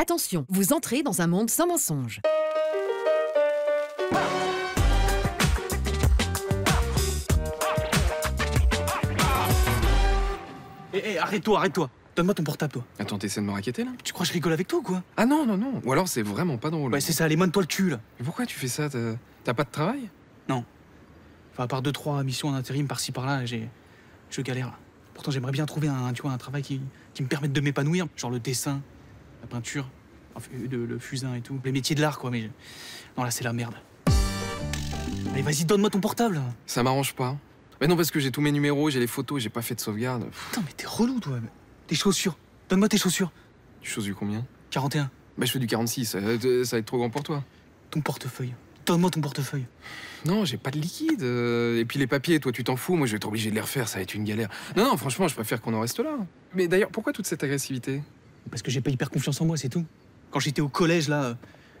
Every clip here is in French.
Attention, vous entrez dans un monde sans mensonge. Hé, eh, eh, arrête-toi, arrête-toi. Donne-moi ton portable, toi. Attends, t'essaies de me raqueter là Tu crois que je rigole avec toi ou quoi Ah non, non, non. Ou alors c'est vraiment pas drôle. Ouais, c'est ça, les mains toi le cul là. Mais pourquoi tu fais ça T'as pas de travail Non. Enfin, à part deux, trois missions en intérim par-ci par-là, j'ai. Je galère. Pourtant, j'aimerais bien trouver un, tu vois, un travail qui, qui me permette de m'épanouir. Genre le dessin, la peinture, le fusain et tout. Les métiers de l'art, quoi, mais. Non, là, c'est la merde. Allez, vas-y, donne-moi ton portable Ça m'arrange pas. Mais non, parce que j'ai tous mes numéros, j'ai les photos, j'ai pas fait de sauvegarde. Putain, mais t'es relou, toi. Tes chaussures. Donne-moi tes chaussures. Tu choses du combien 41. Bah, je fais du 46. Ça, euh, ça va être trop grand pour toi. Ton portefeuille. Donne-moi ton portefeuille. Non, j'ai pas de liquide. Euh, et puis les papiers, toi, tu t'en fous. Moi, je vais être obligé de les refaire. Ça va être une galère. Non, non, franchement, je préfère qu'on en reste là. Mais d'ailleurs, pourquoi toute cette agressivité parce que j'ai pas hyper confiance en moi, c'est tout. Quand j'étais au collège, là, euh,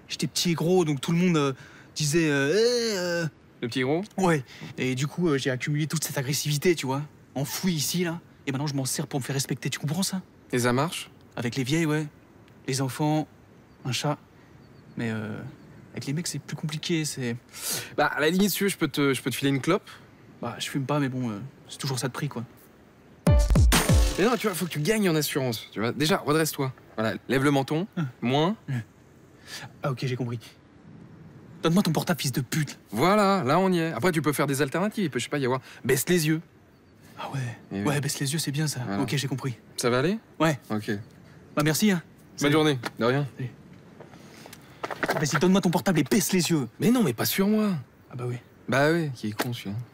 j'étais petit et gros, donc tout le monde euh, disait. Euh, eh, euh, le petit gros Ouais. Et du coup, j'ai accumulé toute cette agressivité, tu vois, enfouie ici, là. Et maintenant, je m'en sers pour me faire respecter, tu comprends ça Et ça marche Avec les vieilles, ouais. Les enfants, un chat. Mais avec les mecs, c'est plus compliqué, c'est. Bah, à la limite, si tu je peux te, je peux te filer une clope. Bah, je fume pas, mais bon, c'est toujours ça de prix, quoi non, tu vois, faut que tu gagnes en assurance. Tu vois. Déjà, redresse-toi. Voilà, lève le menton. Hein. Moins. Ah, ok, j'ai compris. Donne-moi ton portable, fils de pute. Voilà, là on y est. Après, tu peux faire des alternatives. peut, je sais pas, y avoir. Baisse les yeux. Ah ouais. ouais, baisse les yeux, c'est bien ça. Ok, j'ai compris. Ça va aller Ouais. Ok. Bah merci. Hein. Bonne journée. De rien. Vas-y, donne-moi ton portable et baisse les yeux. Mais non, mais pas sur moi. Ah bah oui. Bah oui, qui est con celui-là.